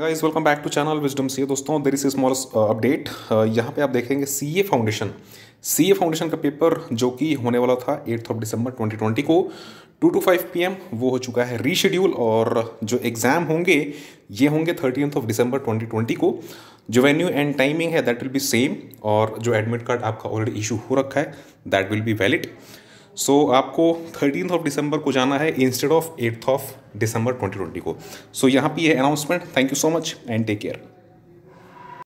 guys welcome back to channel wisdom C दोस्तों there is small update यहाँ पे आप देखेंगे C A foundation C A foundation का पेपर जो कि होने वाला था एट्थ ऑफ दिसंबर 2020 को 2 टू 5 पीएम वो हो चुका है रीशेड्यूल और जो एग्ज़ाम होंगे ये होंगे थर्टीन ऑफ दिसंबर 2020 को जो वेन्यू एंड टाइमिंग है दैट विल बी सेम और जो एडमिट कार्ड आपका ऑलरेडी इशू हो रखा है that will be valid so so, आपको थर्टीन ऑफ दिसंबर को जाना है instead of eighth of December 2020 को सो so, यहाँ पे ये announcement thank you so much and take care